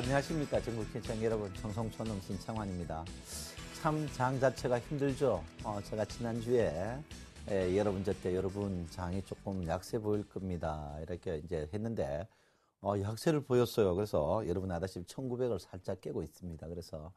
안녕하십니까 전국시청 여러분 청송촌놈 신창환입니다. 참 장 자체가 힘들죠. 어, 제가 지난주에 예, 여러분 저 때 여러분 장이 조금 약세 보일 겁니다. 이렇게 이제 했는데 어, 약세를 보였어요. 그래서 여러분 아다시피 1900을 살짝 깨고 있습니다. 그래서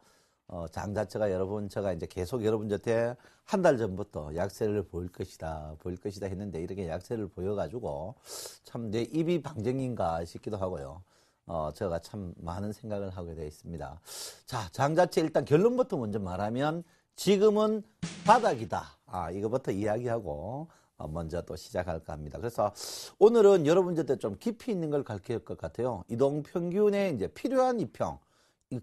어, 장 자체가 여러분 제가 이제 계속 여러분 저 때 한 달 전부터 약세를 보일 것이다 보일 것이다 했는데 이렇게 약세를 보여가지고 참 내 입이 방정인가 싶기도 하고요. 어, 제가 참 많은 생각을 하게 되어 있습니다. 자, 장 자체 일단 결론부터 먼저 말하면 지금은 바닥이다. 아, 이거부터 이야기하고 어, 먼저 또 시작할까 합니다. 그래서 오늘은 여러분들한테 좀 깊이 있는 걸 가르칠 것 같아요. 이동 평균에 이제 필요한 이평.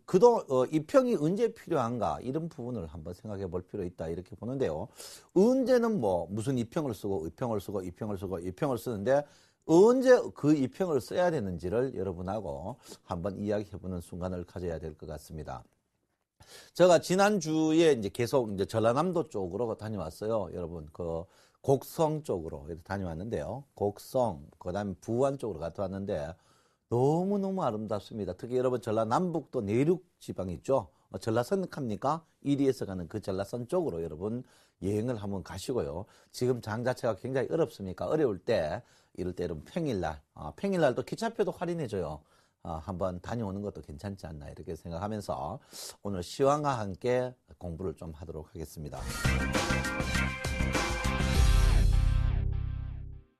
그동 어, 이평이 언제 필요한가 이런 부분을 한번 생각해 볼 필요 있다 이렇게 보는데요. 언제는 뭐 무슨 이평을 쓰고 이평을 쓰고 이평을 쓰고 이평을 쓰는데 언제 그입평을 써야 되는지를 여러분하고 한번 이야기해보는 순간을 가져야 될 것 같습니다. 제가 지난주에 이제 계속 이제 전라남도 쪽으로 다녀왔어요. 여러분, 그 곡성 쪽으로 다녀왔는데요. 곡성, 그 다음에 부안 쪽으로 갔다 왔는데 너무너무 아름답습니다. 특히 여러분 전라남북도 내륙 지방 있죠. 어, 전라선 갑니까? 이리에서 가는 그 전라선 쪽으로 여러분 여행을 한번 가시고요. 지금 장 자체가 굉장히 어렵습니까? 어려울 때 이럴 때는 평일날, 아, 평일날도 기차표도 할인해줘요. 아, 한번 다녀오는 것도 괜찮지 않나 이렇게 생각하면서 오늘 시황과 함께 공부를 좀 하도록 하겠습니다.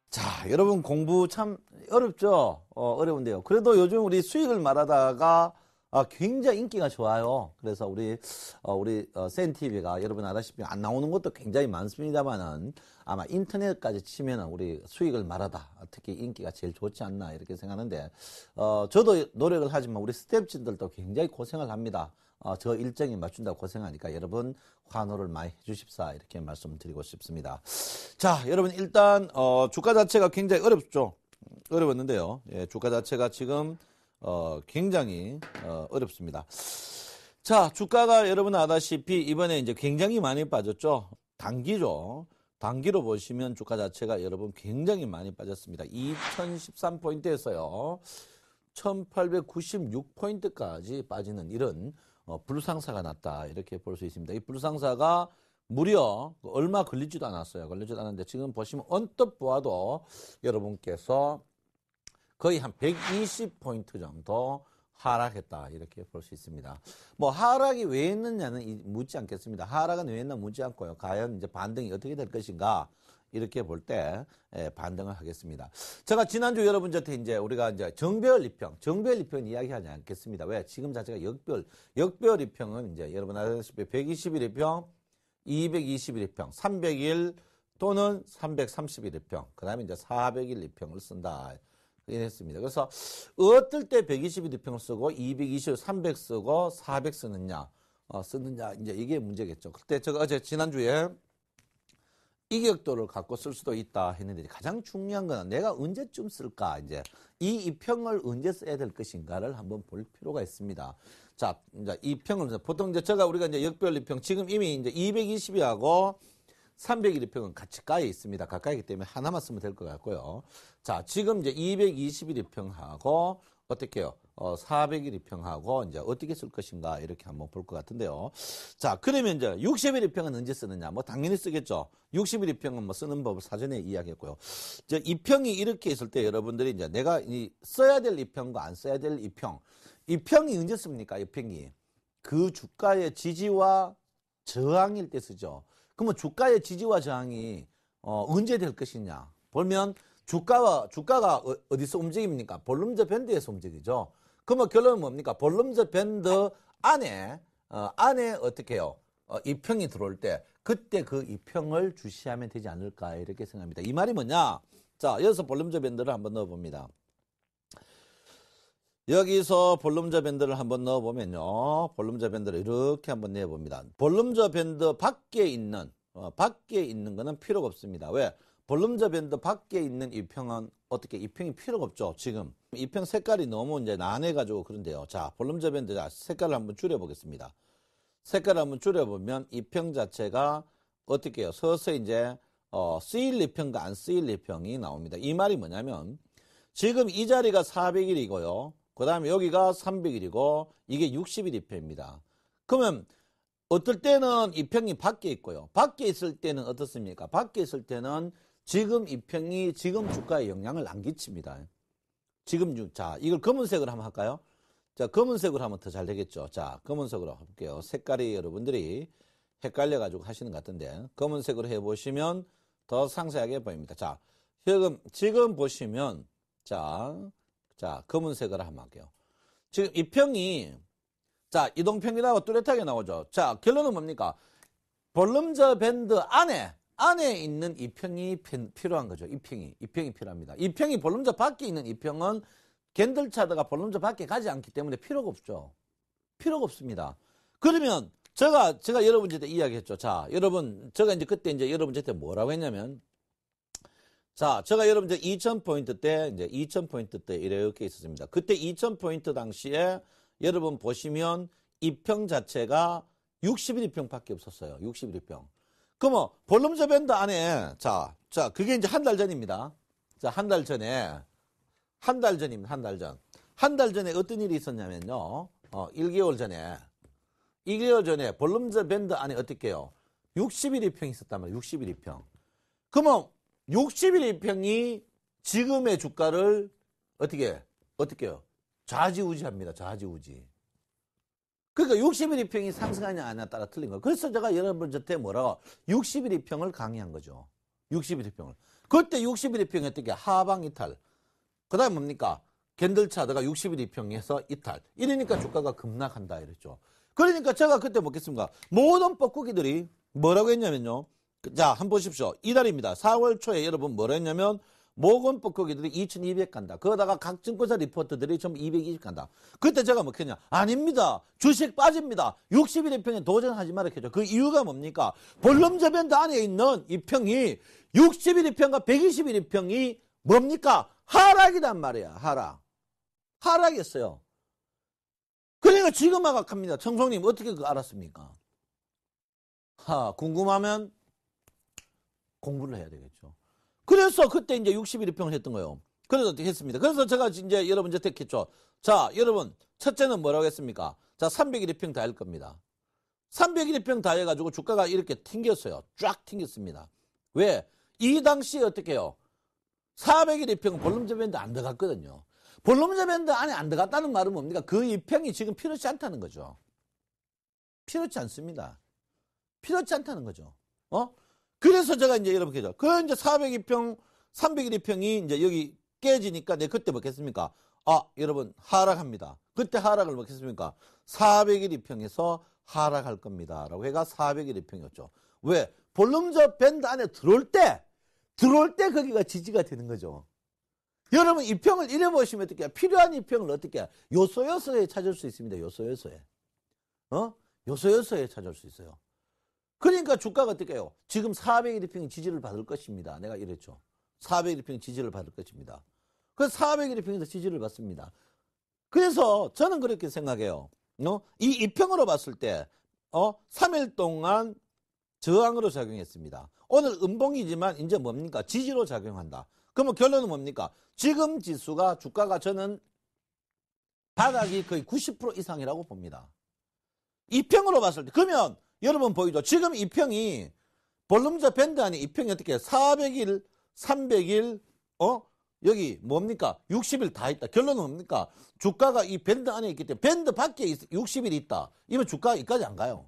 자, 여러분 공부 참 어렵죠? 어, 어려운데요. 그래도 요즘 우리 수익을 말하다가 아, 굉장히 인기가 좋아요. 그래서 우리 어, 우리 어, 센 TV가 여러분 아다시피 안 나오는 것도 굉장히 많습니다만은 아마 인터넷까지 치면은 우리 수익을 말하다 특히 인기가 제일 좋지 않나 이렇게 생각하는데 어, 저도 노력을 하지만 우리 스탭진들도 굉장히 고생을 합니다. 어, 저 일정에 맞춘다고 고생하니까 여러분 환호를 많이 해주십사 이렇게 말씀드리고 싶습니다. 자, 여러분 일단 어, 주가 자체가 굉장히 어렵죠. 어려웠는데요. 예, 주가 자체가 지금 어, 굉장히 어, 어렵습니다. 자, 주가가 여러분 아다시피 이번에 이제 굉장히 많이 빠졌죠. 단기죠. 단기로 보시면 주가 자체가 여러분 굉장히 많이 빠졌습니다. 2013포인트에서요. 1896포인트까지 빠지는 이런 어, 불상사가 났다. 이렇게 볼 수 있습니다. 이 불상사가 무려 얼마 걸리지도 않았어요. 걸리지도 않았는데 지금 보시면 언뜻 보아도 여러분께서 거의 한 120포인트 정도 하락했다 이렇게 볼 수 있습니다. 뭐 하락이 왜 있느냐는 묻지 않겠습니다. 하락은 왜 있나 묻지 않고요. 과연 이제 반등이 어떻게 될 것인가 이렇게 볼때 예, 반등을 하겠습니다. 제가 지난주 여러분한테 들 이제 우리가 이제 정별 이평, 정별 이평 이야기하지 않겠습니다. 왜? 지금 자체가 역별, 역별 이평은 이제 여러분 아시다시피 121 이평, 221 이평, 301 또는 331 이평, 그 다음에 이제 401 이평을 쓴다. 이습니다 그래서 어떨 때 122평을 쓰고 220, 300 쓰고 400 쓰느냐 어, 쓰느냐 이제 이게 문제겠죠. 그때 제가 어제 지난주에 이격도를 갖고 쓸 수도 있다 했는데 가장 중요한 건 내가 언제쯤 쓸까 이제 이 이평을 언제 써야 될 것인가를 한번 볼 필요가 있습니다. 자, 이제 이평을 보통 이제 제가 우리가 이제 역별 이평 지금 이미 이제 220이하고 301회평은 같이 가에 있습니다. 가까이기 때문에 하나만 쓰면 될 것 같고요. 자, 지금 이제 221회평하고 어떻게 해요? 어, 401평하고 이제 어떻게 쓸 것인가 이렇게 한번 볼 것 같은데요. 자, 그러면 이제 61평은 언제 쓰느냐? 뭐 당연히 쓰겠죠. 61평은 뭐 쓰는 법을 사전에 이야기했고요. 이제 2평이 이렇게 있을 때 여러분들이 이제 내가 이 써야 될 2평과 안 써야 될 2평. 2평이 언제 씁니까? 2평이. 그 주가의 지지와 저항일 때 쓰죠. 그러면 주가의 지지와 저항이 어, 언제 될 것이냐. 보면 주가와 주가가 어, 디서 움직입니까? 볼륨저 밴드에서 움직이죠. 그러면 결론은 뭡니까? 볼륨저 밴드 안에 어, 안에 어떻게 해요? 어, 이평이 들어올 때 그때 그 이평을 주시하면 되지 않을까 이렇게 생각합니다. 이 말이 뭐냐? 자, 여기서 볼륨저 밴드를 한번 넣어 봅니다. 여기서 볼륨저 밴드를 한번 넣어보면요. 볼륨저 밴드를 이렇게 한번 내봅니다. 볼륨저 밴드 밖에 있는, 어, 밖에 있는 거는 필요가 없습니다. 왜? 볼륨저 밴드 밖에 있는 이평은 어떻게 이평이 필요가 없죠. 지금 이평 색깔이 너무 이제 난해가지고 그런데요. 자, 볼륨저 밴드 색깔을 한번 줄여보겠습니다. 색깔을 한번 줄여보면 이평 자체가 어떻게 해요? 서서히 이제 어, 쓰일 이평과안 쓰일 이평이 나옵니다. 이 말이 뭐냐면 지금 이 자리가 400일이고요. 그 다음에 여기가 300일이고 이게 60일 2표입니다. 그러면 어떨 때는 이평이 밖에 있고요. 밖에 있을 때는 어떻습니까? 밖에 있을 때는 지금 이평이 지금 주가에 영향을 안 끼칩니다. 지금 주, 자, 이걸 검은색으로 한번 할까요? 자, 검은색으로 하면 더 잘 되겠죠. 자, 검은색으로 할게요. 색깔이 여러분들이 헷갈려가지고 하시는 것 같은데, 검은색으로 해보시면 더 상세하게 보입니다. 자, 지금, 지금 보시면, 자, 자, 검은색을 하 할게요. 지금 이 평이 자, 이동평균하고 뚜렷하게 나오죠. 자, 결론은 뭡니까? 볼륨저 밴드 안에 안에 있는 이평이 필요한 거죠. 이평이. 이평이 필요합니다. 이평이 볼륨저 밖에 있는 이평은 겐들차드가 볼륨저 밖에 가지 않기 때문에 필요가 없죠. 필요가 없습니다. 그러면 제가 제가 여러분한테 이야기했죠. 자, 여러분 제가 이제 그때 이제 여러분한테 뭐라고 했냐면 자, 제가 여러분들 2000포인트 때, 이제 2000포인트 때 이렇게 있었습니다. 그때 2000포인트 당시에 여러분 보시면 이평 자체가 61평 밖에 없었어요. 61평. 그러면 볼룸저 밴드 안에, 자, 자, 그게 이제 한 달 전입니다. 자, 한 달 전에, 한 달 전입니다. 한 달 전. 한 달 전에 어떤 일이 있었냐면요. 어, 1개월 전에, 1개월 전에 볼룸저 밴드 안에 어떻게 해요? 61평 있었단 말이에요. 61평. 그러면 61평이 지금의 주가를 어떻게 어떻게요? 좌지우지합니다. 좌지우지. 그러니까 61평이 상승하냐 안냐 따라 틀린 거예요. 그래서 제가 여러분한테 뭐라고 61평을 강의한 거죠. 61평을. 그때 61평이 어떻게 하방 이탈. 그다음에 뭡니까? 겐들차드가 61평에서 이탈. 이러니까 주가가 급락한다 이랬죠. 그러니까 제가 그때 먹겠습니다. 모든 뻐꾸기들이 뭐라고 했냐면요. 자, 한번 보십시오. 이달입니다. 4월 초에 여러분 뭐라 했냐면 모건법 거기들이 2200 간다. 그러다가 각 증권사 리포트들이 좀 220 간다. 그때 제가 뭐 했냐? 아닙니다. 주식 빠집니다. 6 1의 평에 도전하지 말라 했죠. 그 이유가 뭡니까? 볼륨저변도 안에 있는 이 평이 6 1의 평과 1 2 1의 평이 뭡니까? 하락이란 말이야. 하락. 하락했어요. 그러니까 지금 하락합니다. 청송님 어떻게 그거 알았습니까? 하, 궁금하면 공부를 해야 되겠죠. 그래서 그때 이제 60일 입평을 했던 거예요. 그래서 어떻게 했습니다. 그래서 제가 이제 여러분 한테했겠죠 자, 여러분 첫째는 뭐라고 했습니까? 자, 300일 입평 다 할 겁니다. 300일 입평 다 해가지고 주가가 이렇게 튕겼어요. 쫙 튕겼습니다. 왜? 이 당시에 어떻게 해요? 400일 입평은 볼륨 제밴드안 들어갔거든요. 볼륨 제밴드 안에 안 들어갔다는 말은 뭡니까? 그 입평이 지금 필요치 않다는 거죠. 필요치 않습니다. 필요치 않다는 거죠. 어? 그래서 제가 이제 여러분께 그 이제 402평, 301평이 이제 여기 깨지니까 내 네, 그때 먹겠습니까? 아, 여러분 하락합니다. 그때 하락을 먹겠습니까? 401평에서 하락할 겁니다. 라고 해가 401평이었죠. 왜? 볼륨저 밴드 안에 들어올 때 들어올 때 거기가 지지가 되는 거죠. 여러분 이평을 잃어보시면 어떻게 해요? 필요한 이평을 어떻게 해요? 요소요소에 찾을 수 있습니다. 요소요소에. 어? 요소요소에 찾을 수 있어요. 그러니까 주가가 어떻게 해요? 지금 400일의 평 지지를 받을 것입니다. 내가 이랬죠. 400일의 평 지지를 받을 것입니다. 그 400일의 평에서 지지를 받습니다. 그래서 저는 그렇게 생각해요. 어? 이 이평으로 봤을 때 어? 3일 동안 저항으로 작용했습니다. 오늘 음봉이지만 이제 뭡니까? 지지로 작용한다. 그러면 결론은 뭡니까? 지금 지수가 주가가 저는 바닥이 거의 90% 이상이라고 봅니다. 이평으로 봤을 때 그러면 여러분 보이죠? 지금 이 평이 볼룸자 밴드 안에 이 평이 어떻게 400일, 300일, 어? 여기 뭡니까? 60일 다 있다. 결론은 뭡니까? 주가가 이 밴드 안에 있기 때문에 밴드 밖에 60일이 있다. 이면 주가가 이까지 안 가요.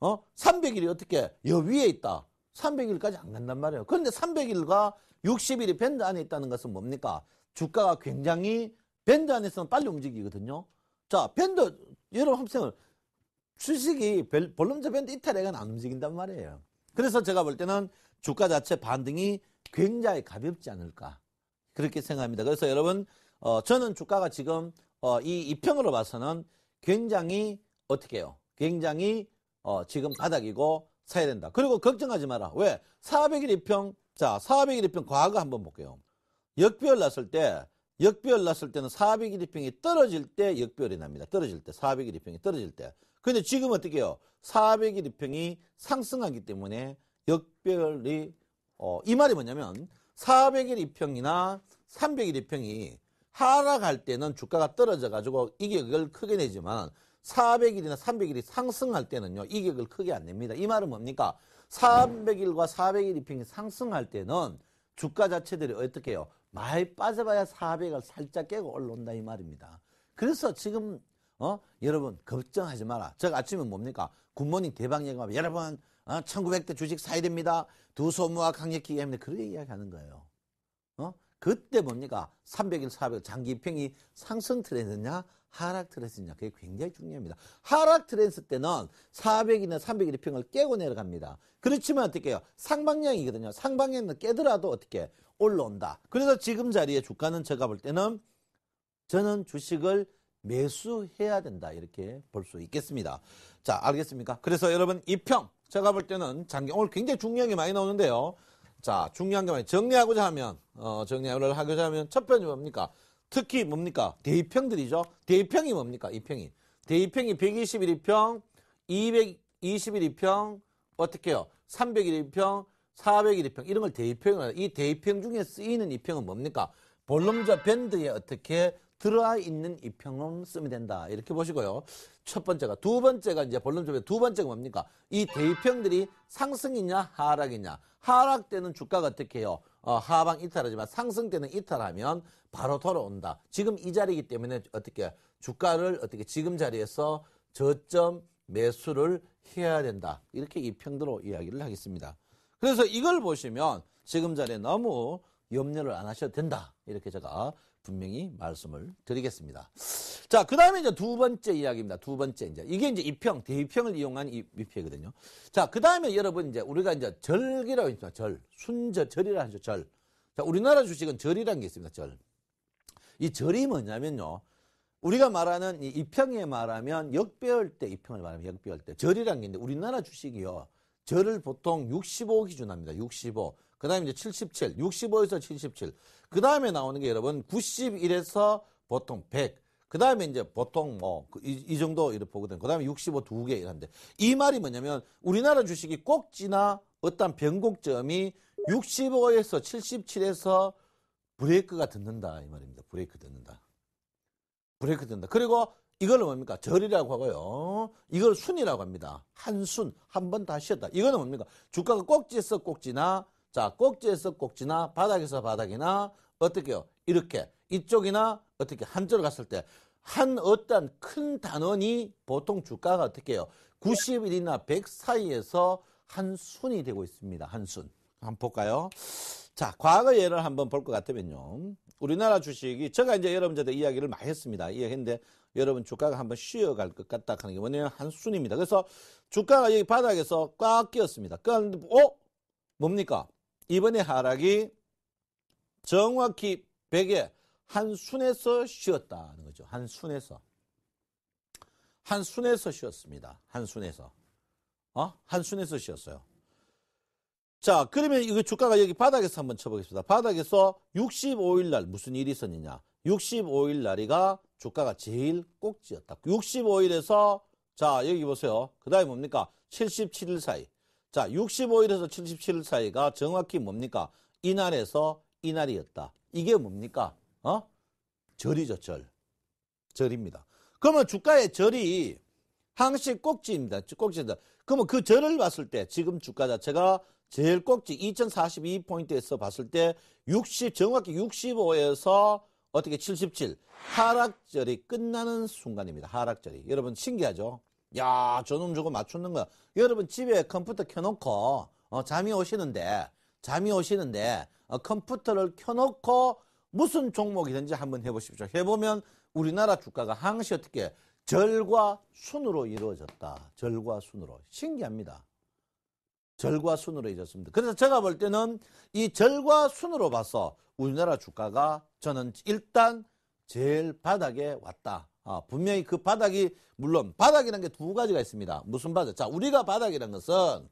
어? 300일이 어떻게? 여 위에 있다. 300일까지 안 간단 말이에요. 그런데 300일과 60일이 밴드 안에 있다는 것은 뭡니까? 주가가 굉장히 밴드 안에서는 빨리 움직이거든요. 자, 밴드, 여러분 한번 생각 주식이 볼륨 저변도 이탈해가 안 움직인단 말이에요. 그래서 제가 볼 때는 주가 자체 반등이 굉장히 가볍지 않을까 그렇게 생각합니다. 그래서 여러분 어, 저는 주가가 지금 어, 이 2평으로 봐서는 굉장히 어떻게 해요? 굉장히 어, 지금 바닥이고 사야 된다. 그리고 걱정하지 마라. 왜? 400일 2평 자 400일 2평 과거 한번 볼게요. 역별 났을 때역별 났을 때는 400일 2평이 떨어질 때역별이 납니다. 떨어질 때 400일 2평이 떨어질 때 근데 지금 어떻게 해요? 401평이 상승하기 때문에 역별이 어, 이 말이 뭐냐면 401평이나 301평이 하락할 때는 주가가 떨어져 가지고 이격을 크게 내지만 400일이나 300일이 상승할 때는요 이격을 크게 안 냅니다. 이 말은 뭡니까? 300일과 400일 평이 상승할 때는 주가 자체들이 어떻게 해요? 많이 빠져봐야 400을 살짝 깨고 올라온다 이 말입니다. 그래서 지금 어? 여러분 걱정하지 마라. 제가 아침에 뭡니까? 굿모닝 대박 얘기하면 여러분 어? 1900대 주식 사야 됩니다. 두 소모와 강력히 얘기하면 그런 이야기하는 거예요. 어? 그때 뭡니까? 300일, 400일 장기 평이 상승 트렌드냐 하락 트렌드냐 그게 굉장히 중요합니다. 하락 트렌드 때는 400일이나 300일 입평을 깨고 내려갑니다. 그렇지만 어떻게 해요? 상방향이거든요. 상방향은 깨더라도 어떻게 올라온다. 그래서 지금 자리에 주가는 제가 볼 때는 저는 주식을 매수해야 된다 이렇게 볼 수 있겠습니다. 자 알겠습니까? 그래서 여러분 이평 제가 볼 때는 장기 오늘 굉장히 중요한 게 많이 나오는데요. 자 중요한 게 많이 정리하고자 하면 어, 정리를 하고자 하면 첫 편이 뭡니까? 특히 뭡니까? 대입평들이죠. 대입평이 뭡니까? 이평이 대입평이 121평, 221평 어떻게 해요? 301평, 401평 이런 걸대입평라이 대입평 중에 쓰이는 이평은 뭡니까? 볼륨자 밴드에 어떻게 들어있는 와 이평음 쓰면 된다. 이렇게 보시고요. 첫 번째가, 두 번째가 이제 본론점에 두 번째가 뭡니까? 이대입형들이 상승이냐, 하락이냐. 하락 되는 주가가 어떻게 해요? 어, 하방 이탈하지만 상승 되는 이탈하면 바로 돌아온다. 지금 이 자리이기 때문에 어떻게, 주가를 어떻게 지금 자리에서 저점 매수를 해야 된다. 이렇게 이평도로 이야기를 하겠습니다. 그래서 이걸 보시면 지금 자리에 너무 염려를 안 하셔도 된다. 이렇게 제가 분명히 말씀을 드리겠습니다. 자, 그 다음에 이제 두 번째 이야기입니다. 두 번째 이제 이게 이제 이평 대위평을 이용한 이 위피거든요. 자, 그 다음에 여러분 이제 우리가 이제 절기라고 했죠. 절 순절 절이라 하죠. 절. 자, 우리나라 주식은 절이라는 게 있습니다. 절. 이 절이 뭐냐면요. 우리가 말하는 이 이평에 말하면 역배열 때 이평을 말하면 역배열 때 절이라는 게 있는데 우리나라 주식이요. 절을 보통 65 기준합니다. 65. 그 다음에 이제 77, 65에서 77. 그 다음에 나오는 게 여러분 91에서 보통 100. 그 다음에 이제 보통 뭐, 그 이, 이 정도 이렇게 보거든요. 그 다음에 65 2개 이런데. 이 말이 뭐냐면 우리나라 주식이 꼭지나 어떤 변곡점이 65에서 77에서 브레이크가 듣는다. 이 말입니다. 브레이크 듣는다. 브레이크 듣는다. 그리고 이걸 뭡니까? 절이라고 하고요. 이걸 순이라고 합니다. 한 순, 한 번다시었다 이거는 뭡니까? 주가가 꼭지에서 꼭지나 자, 꼭지에서 꼭지나 바닥에서 바닥이나 어떻게요? 이렇게 이쪽이나 어떻게 한 절 갔을 때 한 어떤 큰 단원이 보통 주가가 어떻게 해요? 91이나 100 사이에서 한 순이 되고 있습니다. 한 순. 한번 볼까요? 자, 과거 예를 한번 볼 것 같으면요. 우리나라 주식이 제가 이제 여러분들한테 이야기를 많이 했습니다. 이야기했는데 여러분 주가가 한번 쉬어갈 것 같다 하는 게 뭐냐면 한 순입니다. 그래서 주가가 여기 바닥에서 꽉 끼었습니다. 그런데 어? 뭡니까? 이번에 하락이 정확히 100에 한 순에서 쉬었다는 거죠. 한 순에서. 한 순에서 쉬었습니다. 한 순에서. 어? 한 순에서 쉬었어요. 자, 그러면 이거 주가가 여기 바닥에서 한번 쳐보겠습니다. 바닥에서 65일 날 무슨 일이 있었느냐. 65일 날이가 주가가 제일 꼭지였다. 65일에서 자, 여기 보세요. 그 다음에 뭡니까? 77일 사이. 자, 65일에서 77일 사이가 정확히 뭡니까? 이날에서 이날이었다. 이게 뭡니까? 어? 절이죠, 절. 절입니다. 그러면 주가의 절이 항시 꼭지입니다. 꼭지입니다. 그러면 그 절을 봤을 때 지금 주가 자체가 제일 꼭지 2042포인트에서 봤을 때 60, 정확히 65에서 어떻게 77 하락절이 끝나는 순간입니다. 하락절이. 여러분 신기하죠? 야 저놈 저거 맞추는 거야. 여러분 집에 컴퓨터 켜놓고 어, 잠이 오시는데 잠이 오시는데 어, 컴퓨터를 켜놓고 무슨 종목이든지 한번 해보십시오. 해보면 우리나라 주가가 항시 어떻게 절과 순으로 이루어졌다. 절과 순으로. 신기합니다. 절과 순으로 이루습니다 그래서 제가 볼 때는 이 절과 순으로 봐서 우리나라 주가가 저는 일단 제일 바닥에 왔다. 아, 분명히 그 바닥이 물론 바닥이라는 게 두 가지가 있습니다. 무슨 바닥? 자, 우리가 바닥이라는 것은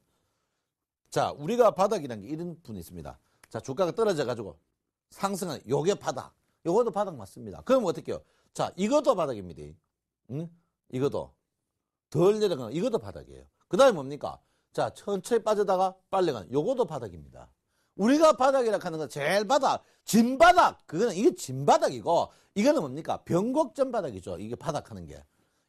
자, 우리가 바닥이라는 게 이런 분이 있습니다. 자, 주가가 떨어져 가지고 상승한 요게 바닥. 요것도 바닥 맞습니다. 그럼 어떻게 해요? 자, 이것도 바닥입니다. 응? 이것도 덜 내려가는 이것도 바닥이에요. 그다음에 뭡니까? 자, 천천히 빠져다가 빨리 가는 요것도 바닥입니다. 우리가 바닥이라 하는 건 제일 바닥, 진바닥. 그거는 이게 진바닥이고 이거는 뭡니까? 변곡점 바닥이죠. 이게 바닥 하는 게.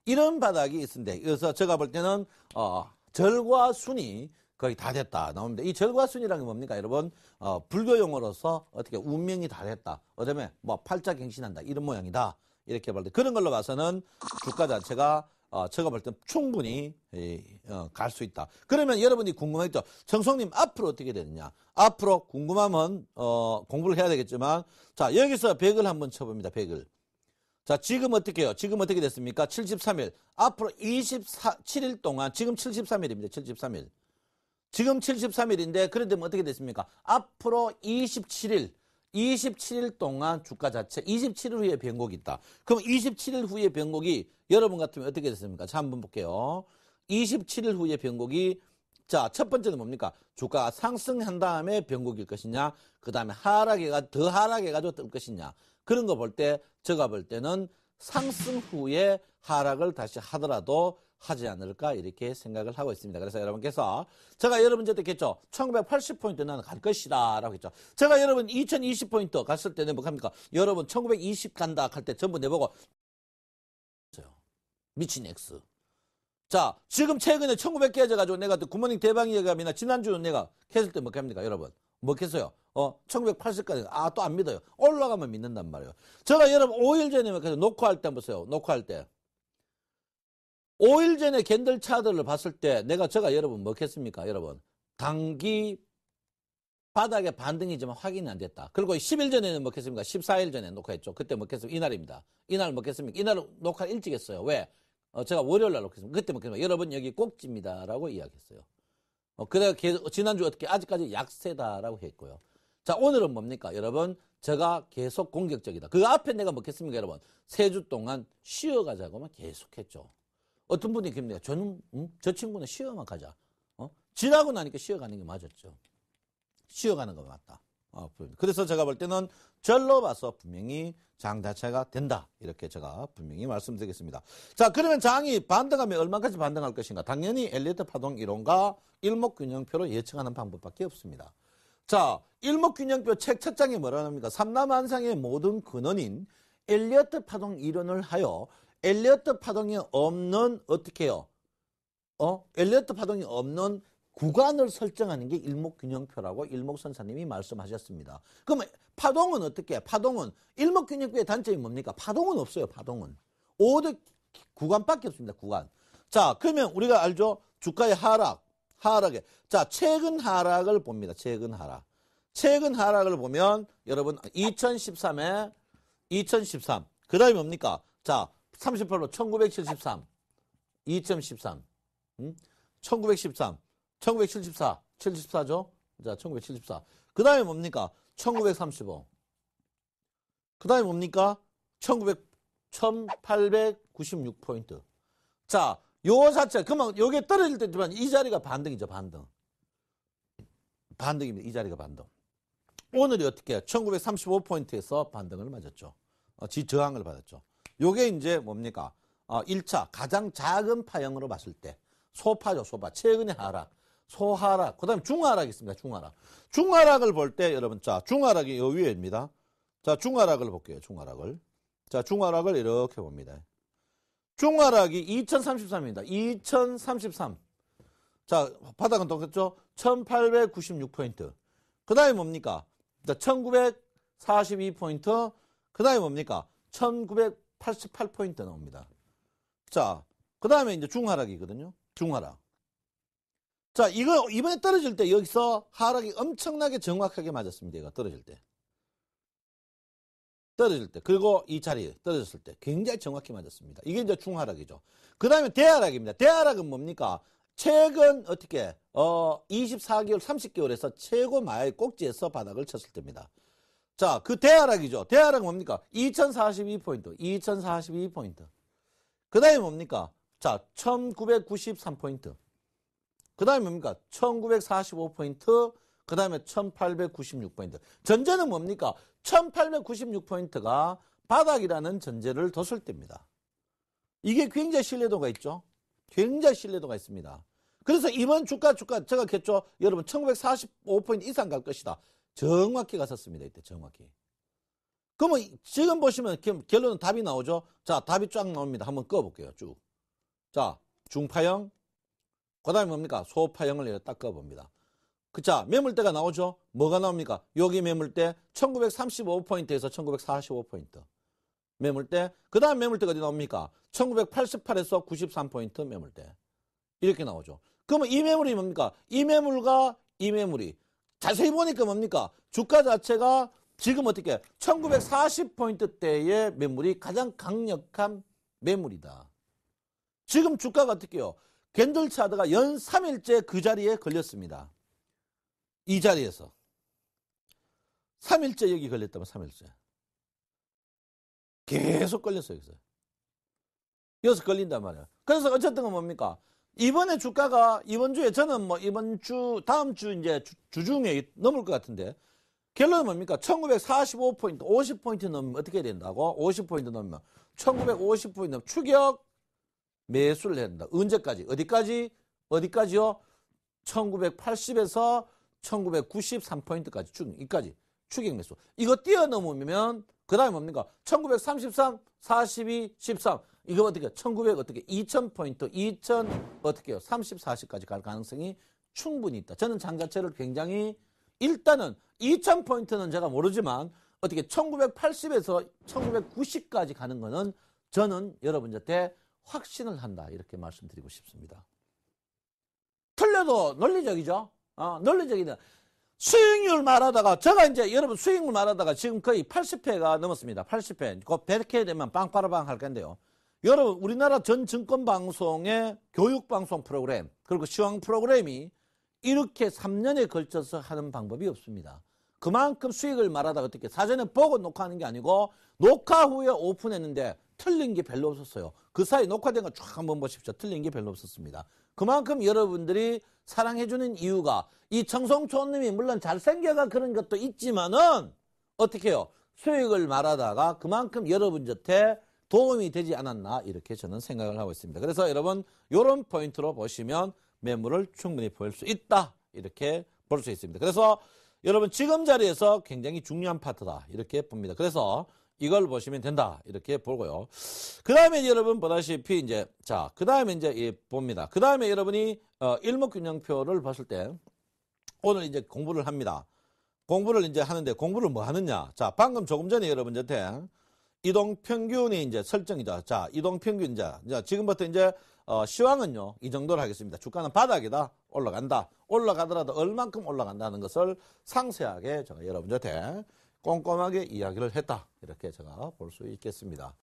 이런 바닥이 있는데 그래서 제가 볼 때는 어, 절과 순이 거의 다 됐다 나옵니다. 이 절과순이라는 게 뭡니까 여러분 어, 불교 용어로서 어떻게 운명이 다 됐다. 어쩌면 뭐 팔자갱신한다 이런 모양이다 이렇게 볼 때 그런 걸로 봐서는 주가 자체가 어, 제가 볼 땐 충분히 어, 갈 수 있다. 그러면 여러분이 궁금했죠. 정성님 앞으로 어떻게 되느냐. 앞으로 궁금하면 어, 공부를 해야 되겠지만 자 여기서 100을 한번 쳐봅니다. 100을. 자 지금 어떻게 해요? 지금 어떻게 됐습니까? 73일. 앞으로 27일 동안 지금 73일입니다. 73일. 지금 73일인데 그런데면 뭐 어떻게 됐습니까? 앞으로 27일. 27일 동안 주가 자체 27일 후에 변곡이 있다. 그럼 27일 후에 변곡이 여러분 같으면 어떻게 됐습니까? 자, 한 번 볼게요. 27일 후에 변곡이 자, 첫 번째는 뭡니까? 주가 상승한 다음에 변곡일 것이냐, 그 다음에 하락해가, 더 하락해가지고 뜰 것이냐. 그런 거 볼 때, 제가 볼 때는 상승 후에 하락을 다시 하더라도 하지 않을까 이렇게 생각을 하고 있습니다. 그래서 여러분께서 제가 여러분한테 했겠죠. 1980포인트 나는 갈 것이다 라고 했죠. 제가 여러분 2020포인트 갔을 때는 뭐합니까 여러분 1920 간다 할 때 전부 내보고 미친 X. 자, 지금 최근에 1900개 해져가지고 내가 또 굿모닝 대박 예감이나 지난주는 내가 했을 때 뭐합니까 여러분? 뭐겠서요 어, 1980까지. 아, 또 안 믿어요. 올라가면 믿는단 말이에요. 제가 여러분 5일 전에 그래서 녹화할 때 보세요. 녹화할 때. 5일 전에 겐들 차들을 봤을 때 내가 제가 여러분 뭐겠습니까? 여러분. 단기 바닥에 반등이지만 확인이 안 됐다. 그리고 10일 전에는 먹겠습니까? 뭐 14일 전에 녹화했죠. 그때 뭐겠습니까 이날입니다. 이날 먹겠습니까? 뭐 이날 녹화 일찍 했어요. 왜? 어, 제가 월요일 날 놓겠습니다. 그때 먹겠습니 뭐, 그러니까 여러분 여기 꼭지입니다라고 이야기했어요. 어, 그래가 계속 어, 지난주 어떻게 아직까지 약세다라고 했고요. 자 오늘은 뭡니까 여러분 제가 계속 공격적이다. 그 앞에 내가 먹겠습니까 뭐 여러분 세 주 동안 쉬어가자고만 계속했죠. 어떤 분이 그럽니다. 저는 음, 저 친구는 쉬어만 가자. 어? 지나고 나니까 쉬어가는 게 맞았죠. 쉬어가는 거 맞다. 어, 그래서 제가 볼 때는 절로 봐서 분명히 장 자체가 된다. 이렇게 제가 분명히 말씀드리겠습니다. 자, 그러면 장이 반등하면 얼마까지 반등할 것인가? 당연히 엘리트 파동 이론과 일목균형표로 예측하는 방법밖에 없습니다. 자, 일목균형표 책 첫장이 뭐라 합니까? 삼남한상의 모든 근원인 엘리어트 파동 이론을 하여 엘리어트 파동이 없는 어떻게 해요? 어? 엘리어트 파동이 없는 구간을 설정하는 게 일목균형표라고 일목선사님이 말씀하셨습니다. 그러면 파동은 어떻게? 파동은 일목균형표의 단점이 뭡니까? 파동은 없어요. 파동은. 오대 구간밖에 없습니다. 구간. 자 그러면 우리가 알죠? 주가의 하락. 하락에. 자 최근 하락을 봅니다. 최근 하락. 최근 하락을 보면 여러분 2013에 2013. 그다음에 뭡니까? 자 38로 1973. 2013. 음? 1913. 1974. 74죠. 자, 1974. 그 다음에 뭡니까? 1935. 그 다음에 뭡니까? 1900, 1896포인트. 자, 요 자체, 그만, 요게 떨어질 때지만 이 자리가 반등이죠, 반등. 반등입니다. 이 자리가 반등. 오늘이 어떻게 1935포인트에서 반등을 맞았죠. 어, 지저항을 받았죠. 요게 이제 뭡니까? 어, 1차 가장 작은 파형으로 봤을 때 소파죠, 소파. 최근에 하락. 소하락, 그 다음에 중하락이 있습니다. 중하락. 중하락을 볼 때 여러분, 자, 중하락이 여 위에입니다. 자, 중하락을 볼게요. 중하락을. 자, 중하락을 이렇게 봅니다. 중하락이 2033입니다. 2033. 자, 바닥은 똑같죠? 1896포인트. 그 다음에 뭡니까? 자, 1942포인트. 그 다음에 뭡니까? 1988포인트 나옵니다. 자, 그 다음에 이제 중하락이거든요. 중하락. 자, 이거 이번에 떨어질 때 여기서 하락이 엄청나게 정확하게 맞았습니다. 이거 떨어질 때. 떨어질 때. 그리고 이 자리 에 떨어졌을 때 굉장히 정확히 맞았습니다. 이게 이제 중하락이죠. 그 다음에 대하락입니다. 대하락은 뭡니까? 최근 어떻게 어 24개월 30개월에서 최고 마의 꼭지에서 바닥을 쳤을 때입니다. 자, 그 대하락이죠. 대하락 뭡니까? 2042포인트. 2042포인트. 그 다음에 뭡니까? 자, 1993포인트. 그 다음에 뭡니까? 1945포인트, 그 다음에 1896포인트. 전제는 뭡니까? 1896포인트가 바닥이라는 전제를 뒀을 때입니다. 이게 굉장히 신뢰도가 있죠? 굉장히 신뢰도가 있습니다. 그래서 이번 주가 주가 제가했죠 여러분 1945포인트 이상 갈 것이다. 정확히 갔었습니다. 이때 정확히. 그러면 지금 보시면 결론은 답이 나오죠? 자, 답이 쫙 나옵니다. 한번 꺼볼게요. 쭉. 자, 중파형, 그 다음에 뭡니까? 소파형을 내려 닦아봅니다. 그 자 매물대가 나오죠? 뭐가 나옵니까? 여기 매물대 1935포인트에서 1945포인트 매물대 그 다음 매물대가 어디 나옵니까? 1988에서 93포인트 매물대 이렇게 나오죠. 그러면 이 매물이 뭡니까? 이 매물과 이 매물이 자세히 보니까 뭡니까? 주가 자체가 지금 어떻게 1940포인트대의 매물이 가장 강력한 매물이다. 지금 주가가 어떻게 해요? 겐돌차드가 연 3일째 그 자리에 걸렸습니다. 이 자리에서. 3일째 여기 걸렸다면 3일째. 계속 걸렸어요. 여기서. 여기서 걸린단 말이에요. 그래서 어쨌든 건 뭡니까? 이번에 주가가 이번 주에 저는 뭐 이번 주 다음 주 이제 주, 주중에 넘을 것 같은데 결론은 뭡니까? 1945포인트, 50포인트 넘으면 어떻게 된다고? 50포인트 넘으면 1950포인트 넘으면 추격 매수를 해야 된다. 언제까지? 어디까지? 어디까지요? 1980에서 1993포인트까지 추경까지 추격 매수. 이거 뛰어넘으면 그다음에 뭡니까? 1933, 42, 13. 이거 어떻게? 1900 어떻게? 2000 포인트, 2000 어떻게요? 30, 40까지 갈 가능성이 충분히 있다. 저는 장자체를 굉장히 일단은 2000 포인트는 제가 모르지만 어떻게 1980에서 1990까지 가는 거는 저는 여러분한테 들 확신을 한다. 이렇게 말씀드리고 싶습니다. 틀려도 논리적이죠. 어, 논리적이다 수익률 말하다가 제가 이제 여러분 수익률 말하다가 지금 거의 80회가 넘었습니다. 80회. 곧 100회 되면 빵빠라빵 할 건데요. 여러분 우리나라 전 증권 방송의 교육 방송 프로그램 그리고 시황 프로그램이 이렇게 3년에 걸쳐서 하는 방법이 없습니다. 그만큼 수익을 말하다가 어떻게 사전에 보고 녹화하는 게 아니고 녹화 후에 오픈했는데 틀린 게 별로 없었어요. 그 사이 녹화된 거 쫙 한번 보십시오. 틀린 게 별로 없었습니다. 그만큼 여러분들이 사랑해주는 이유가 이 청송촌님이 물론 잘생겨가 그런 것도 있지만은 어떻게 해요? 수익을 말하다가 그만큼 여러분 곁에 도움이 되지 않았나 이렇게 저는 생각을 하고 있습니다. 그래서 여러분 이런 포인트로 보시면 매물을 충분히 보일 수 있다 이렇게 볼 수 있습니다. 그래서 여러분 지금 자리에서 굉장히 중요한 파트다 이렇게 봅니다. 그래서 이걸 보시면 된다. 이렇게 보고요. 그 다음에 여러분 보다시피 이제, 자, 그 다음에 이제 예, 봅니다. 그 다음에 여러분이 어, 일목균형표를 봤을 때 오늘 이제 공부를 합니다. 공부를 이제 하는데 공부를 뭐 하느냐. 자, 방금 조금 전에 여러분 한테 이동평균이 이제 설정이죠. 자, 이동평균 이제, 자, 지금부터 이제 어, 시황은요, 이 정도로 하겠습니다. 주가는 바닥이다. 올라간다. 올라가더라도 얼만큼 올라간다는 것을 상세하게 제가 여러분한테 꼼꼼하게 이야기를 했다. 이렇게 제가 볼 수 있겠습니다.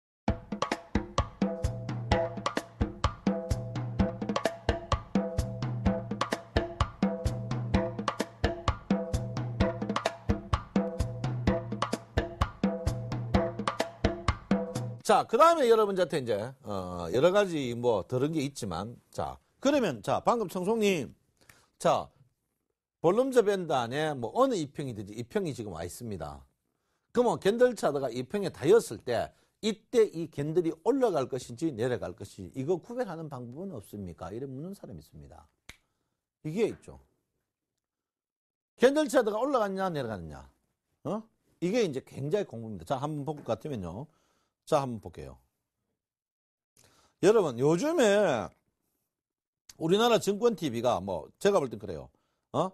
자, 그 다음에 여러분한테 이제, 어, 여러 가지 뭐, 들은 게 있지만, 자, 그러면, 자, 방금 청송님, 자, 볼룸저 밴드 안에 뭐, 어느 이평이든지 이평이 지금 와 있습니다. 그러면 겐들 차다가 이 평에 닿였을 때 이때 이 겐들이 올라갈 것인지 내려갈 것인지 이거 구별하는 방법은 없습니까? 이래 묻는 사람이 있습니다. 이게 있죠. 겐들 차다가 올라갔냐 내려갔냐. 어? 이게 이제 굉장히 공부입니다. 자, 한번 볼 것 같으면요. 자, 한번 볼게요. 여러분, 요즘에 우리나라 정권 TV가 뭐, 제가 볼 땐 그래요. 어?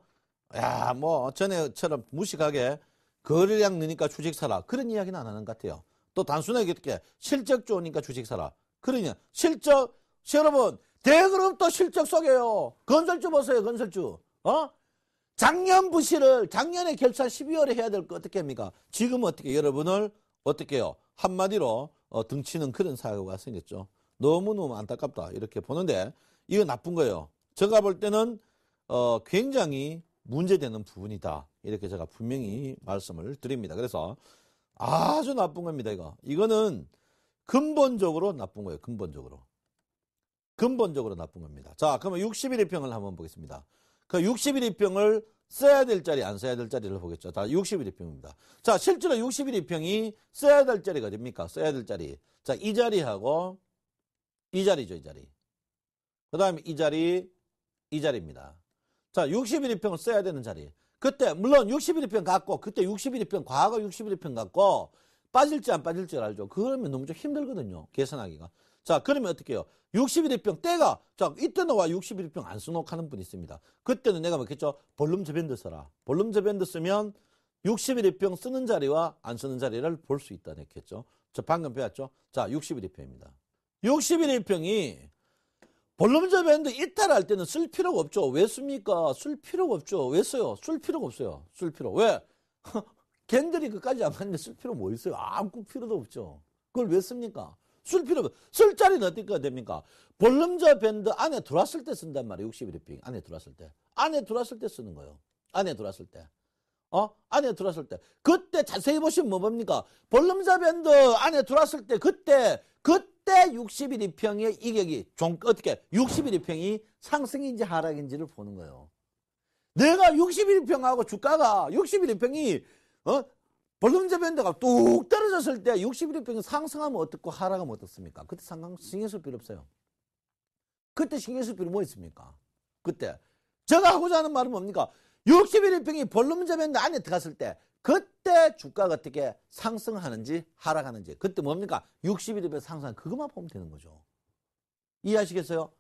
야, 뭐, 전에처럼 무식하게 거래량 느니까 주식 사라. 그런 이야기는 안 하는 것 같아요. 또 단순하게 이렇게 실적 좋으니까 주식 사라. 그러냐. 실적, 여러분, 대그룹 또 실적 속에요. 건설주 보세요, 건설주. 어? 작년 부실을, 작년에 결산 12월에 해야 될 거 어떻게 합니까? 지금 어떻게, 여러분을 어떻게 해요? 한마디로 어, 등치는 그런 사고가 생겼죠. 너무너무 안타깝다. 이렇게 보는데, 이거 나쁜 거예요. 제가 볼 때는, 어, 굉장히 문제되는 부분이다. 이렇게 제가 분명히 말씀을 드립니다. 그래서 아주 나쁜 겁니다. 이거. 이거는 근본적으로 나쁜 거예요. 근본적으로. 근본적으로 나쁜 겁니다. 자, 그러면 6 1일평을 한번 보겠습니다. 그6 1일평을 써야 될 자리, 안 써야 될 자리를 보겠죠. 다6 1일평입니다 자, 실제로 6 1일평이 써야 될 자리가 됩니까? 써야 될 자리. 자, 이 자리하고 이 자리죠, 이 자리. 그 다음에 이 자리, 이 자리입니다. 자, 6 1평을 써야 되는 자리. 그때 물론 6 1평 갖고 그때 6 1평 과거 6 1평 갖고 빠질지 안 빠질지 알죠. 그러면 너무 좀 힘들거든요. 계산하기가. 자, 그러면 어떻게 해요? 6 1평 때가 자, 이때 너와6 1평안 쓰노 고 하는 분이 있습니다. 그때는 내가 뭐겠죠? 볼륨저 밴드 써라. 볼륨저 밴드 쓰면 6 1평 쓰는 자리와 안 쓰는 자리를 볼 수 있다 냈겠죠. 저 방금 배웠죠? 자, 6 1평입니다6 1평이 볼금제배드 이탈할 때는 쓸 필요가 없죠. 왜 씁니까? 쓸 필요가 없죠. 왜 써요? 쓸 필요가 없어요. 쓸 필요. 왜? 겐들이 그까지 안 갔는데 쓸 필요 뭐 있어요? 아무 필요도 없죠. 그걸 왜 씁니까? 쓸 필요 없쓸 자리는 어디까 됩니까? 볼럼저 밴드 안에 들어왔을 때 쓴단 말이에요. 61핑. 안에 들어왔을 때. 안에 들어왔을 때 쓰는 거예요. 안에 들어왔을 때. 어? 안에 들어왔을 때. 그때 자세히 보시면 뭐 뭡니까? 볼럼저 밴드 안에 들어왔을 때 그때 그때 그때 61이평의 이격이 종, 어떻게 61이평이 상승인지 하락인지를 보는 거예요. 내가 61평하고 주가가 61평이 어? 벌금제변대가 뚝 떨어졌을 때 61평이 상승하면 어떻고 하락하면 어떻습니까? 그때 상강 신경 쓸 필요 없어요. 그때 신경 쓸 필요 뭐 있습니까? 그때 제가 하고자 하는 말은 뭡니까? 61평이 벌금제변대 안에 들어갔을 때 그때 주가가 어떻게 상승하는지 하락하는지 그때 뭡니까? 61입에 상승 한 그것만 보면 되는 거죠. 이해하시겠어요?